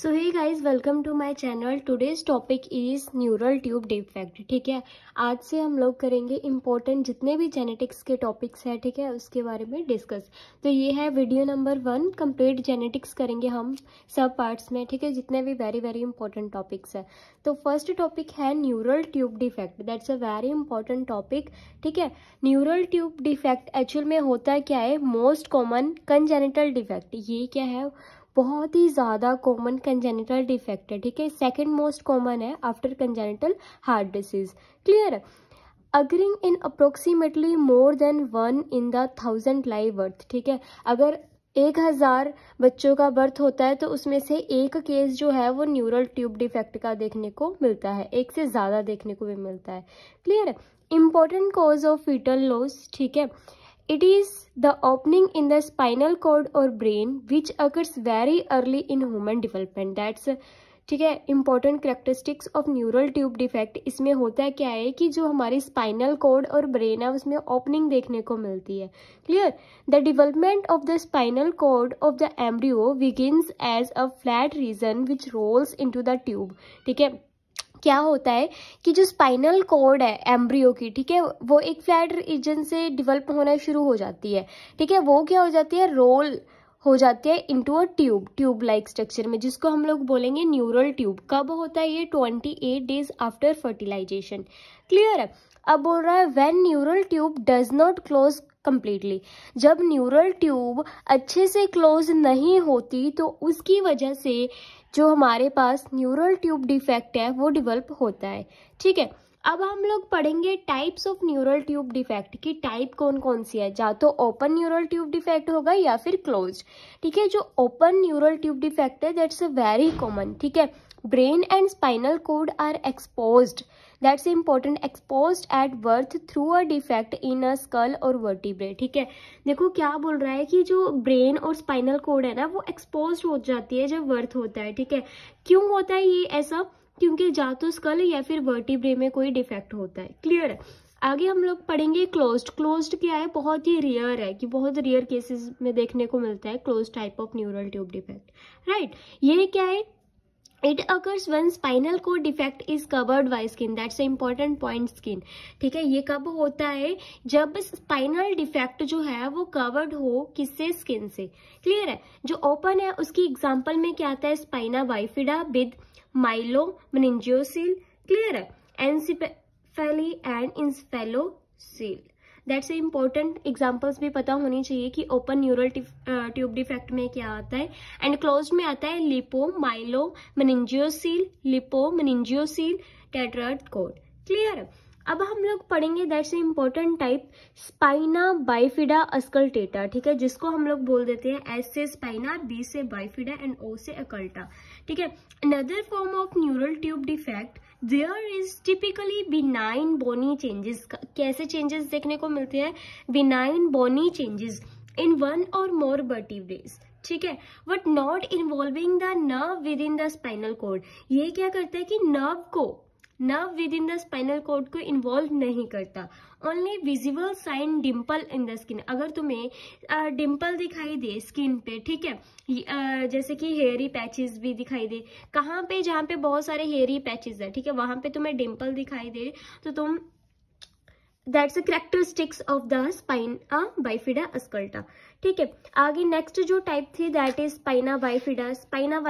So hi guys welcome to my channel today's topic is neural tube defect ठीक है आज से हम लोग करेंगे इंपॉर्टेंट जितने भी जेनेटिक्स के टॉपिक्स हैं ठीक है उसके बारे में डिस्कस तो ये है video number one complete genetics करेंगे हम सब पार्ट्स में ठीक है जितने भी वेरी वेरी इंपॉर्टेंट टॉपिक्स है तो फर्स्ट टॉपिक है neural tube defect that's a very important topic ठीक है न्यूरल ट्यूब डिफेक्ट एक्चुअल में होता क्या है मोस्ट कॉमन कंजेनेटल डिफेक्ट ये क्या है बहुत ही ज़्यादा कॉमन कंजेनिटल डिफेक्ट है ठीक है सेकेंड मोस्ट कॉमन है after congenital heart disease clear है occurring in approximately more than one in the thousand live birth ठीक है अगर एक हज़ार बच्चों का बर्थ होता है तो उसमें से एक केस जो है वो न्यूरल ट्यूब डिफेक्ट का देखने को मिलता है एक से ज़्यादा देखने को भी मिलता है क्लियर है important cause of fetal loss ठीक है It is the opening in the spinal cord or brain which occurs very early in human development. That's ठीक है important characteristics of neural tube defect इसमें होता क्या है कि जो हमारी स्पाइनल कोड और ब्रेन है उसमें ओपनिंग देखने को मिलती है clear the development of the spinal cord of the embryo begins as a flat region which rolls into the tube ठीक है क्या होता है कि जो स्पाइनल कोड है एम्ब्रियो की ठीक है वो एक फ्लैट रीजन से डिवेलप होना शुरू हो जाती है ठीक है वो क्या हो जाती है रोल हो जाती है into a tube tube like structure में जिसको हम लोग बोलेंगे न्यूरल ट्यूब कब होता है ये twenty eight days after fertilization clear है अब बोल रहा है when neural tube does not close completely जब न्यूरल ट्यूब अच्छे से क्लोज नहीं होती तो उसकी वजह से जो हमारे पास न्यूरल ट्यूब डिफेक्ट है वो डिवेल्प होता है ठीक है अब हम लोग पढ़ेंगे types of neural tube defect की टाइप कौन कौन सी है या तो ओपन न्यूरल ट्यूब डिफेक्ट होगा या फिर क्लोज ठीक है जो ओपन न्यूरल ट्यूब डिफेक्ट है दैट्स अ वेरी कॉमन ठीक है brain and spinal cord are exposed that's important expose at birth through a defect in a skull और वर्टिब्रे ठीक है देखो क्या बोल रहा है कि जो ब्रेन और स्पाइनल कोड है ना वो एक्सपोज हो जाती है जब बर्थ होता है ठीक है क्यों होता है ये ऐसा क्योंकि या तो स्कल या फिर वर्टिब्रे में कोई डिफेक्ट होता है क्लियर है आगे हम लोग पढ़ेंगे क्लोज्ड क्लोज्ड क्या है बहुत ही रेयर है कि बहुत रेयर केसेस में देखने को मिलता है close type of neural tube defect right ये क्या है इट अकर्स वन स्पाइनल को defect is covered by skin that's important point skin ठीक है ये कब होता है जब स्पाइनल डिफेक्ट जो है वो कवर्ड हो किससे स्किन से क्लियर है जो ओपन है उसकी एग्जाम्पल में क्या आता है spina bifida with myelomeningocele clear है anencephaly and encephalocele that's a important examples भी पता होनी चाहिए कि ओपन न्यूरल ट्यूब डिफेक्ट में क्या आता है एंड क्लोज में आता है lipomyelomeningocele lipomeningocele tethered cord clear अब हम लोग पढ़ेंगे that's a important type spina bifida occulta ठीक है जिसको हम लोग बोल देते हैं एस से स्पाइना बी से बाइफिडा एंड ओ से अकल्टा ठीक है another form of neural tube defect there is typically benign bony changes कैसे चेंजेस देखने को मिलते हैं benign bony changes in one or more vertebrae ठीक है but not involving the nerve within the spinal cord ये क्या करता है कि नर्व को within the spinal cord को इन्वॉल्व नहीं करता only visible sign dimple in the skin अगर तुम्हें डिम्पल दिखाई दे स्किन पे ठीक है जैसे कि हेयरी पैचेस भी दिखाई दे कहाँ पे जहाँ पे बहुत सारे हेयरी पैचेस है ठीक है वहां पे तुम्हें डिम्पल दिखाई दे तो तुम that's a characteristics of the spina bifida occulta ठीक है आगे नेक्स्ट जो टाइप थी that is spina bifida spina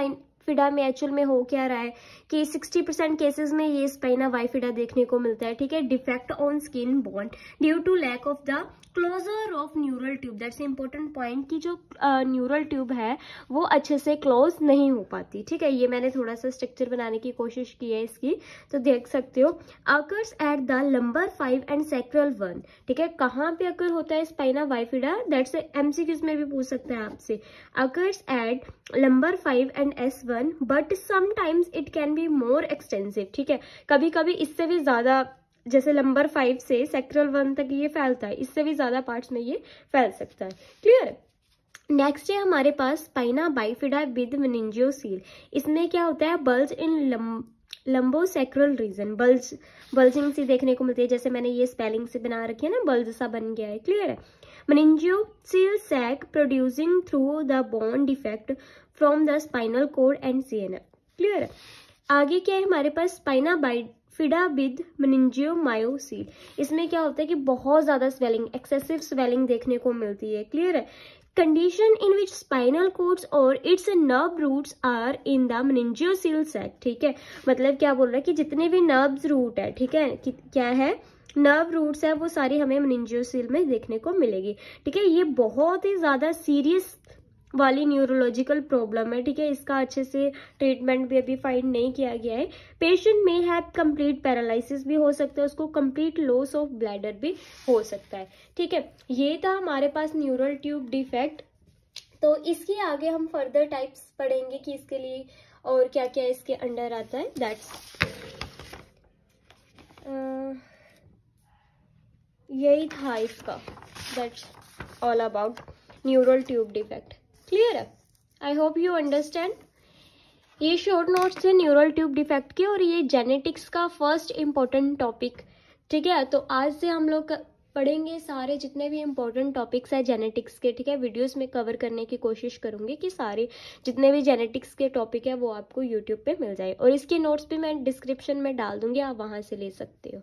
bifida में एक्चुअल में हो क्या रहा है कि 60 परसेंट केसेज में ये स्पाइना वाइफिडा देखने को मिलता है ठीक है defect on skin bond due to lack of the closure of neural tube that's important point कि जो न्यूरल uh, ट्यूब है वो अच्छे से क्लोज नहीं हो पाती ठीक है ये मैंने थोड़ा सा स्ट्रक्चर बनाने की कोशिश की है इसकी तो देख सकते हो occurs at the lumbar five and sacral one ठीक है कहाँ पे अकर होता है स्पाइना वाइफिडा दैट्स एमसीक्यूज में भी पूछ सकते हैं आपसे occurs at lumbar five and S one but sometimes it can be more extensive ठीक है कभी कभी इससे भी ज्यादा जैसे नंबर फाइव से सेक्ट्रल वन तक ये फैलता है इससे भी ज़्यादा पार्ट्स में ये फैल सकता है क्लियर नेक्स्ट है हमारे पास spina bifida with meningocele इसमें क्या होता है bulge in lumbosacral region bulge bulging सी देखने को मिलती है जैसे मैंने ये स्पेलिंग से बना रखी है ना बल्ज सा बन गया है क्लियर है meningocele sac producing through the bone defect from the spinal cord and see clear है आगे क्या है हमारे पास spina bifida with meningomyelocele इसमें क्या होता है कि बहुत ज़्यादा स्वेलिंग एक्सेसिव स्वेलिंग देखने को मिलती है क्लियर है condition in which spinal cords और its nerve roots are in the the seal set ठीक है मतलब क्या बोल रहा है कि जितने भी nerves रूट है ठीक है क्या है नर्व रूट्स है वो सारी हमें सील में देखने को मिलेगी ठीक है ये बहुत ही ज़्यादा सीरियस वाली न्यूरोलॉजिकल प्रॉब्लम है ठीक है इसका अच्छे से ट्रीटमेंट भी अभी फाइंड नहीं किया गया है पेशेंट में हैव कंप्लीट पैरालिसिस भी हो सकता है उसको कंप्लीट लॉस ऑफ ब्लैडर भी हो सकता है ठीक है ये था हमारे पास न्यूरल ट्यूब डिफेक्ट तो इसके आगे हम फर्दर टाइप्स पढ़ेंगे कि इसके लिए और क्या क्या इसके अंडर आता है दैट्स यही था इसका that's all about neural tube defect clear है आई होप यू अंडरस्टैंड ये शॉर्ट नोट्स है न्यूरल ट्यूब डिफेक्ट के और ये जेनेटिक्स का फर्स्ट इम्पोर्टेंट टॉपिक ठीक है तो आज से हम लोग पढ़ेंगे सारे जितने भी इम्पोर्टेंट टॉपिक्स हैं जेनेटिक्स के ठीक है वीडियोस में कवर करने की कोशिश करूँगी कि सारे जितने भी जेनेटिक्स के टॉपिक है वो आपको यूट्यूब पे मिल जाए और इसके नोट्स भी मैं डिस्क्रिप्शन में डाल दूंगी आप वहाँ से ले सकते हो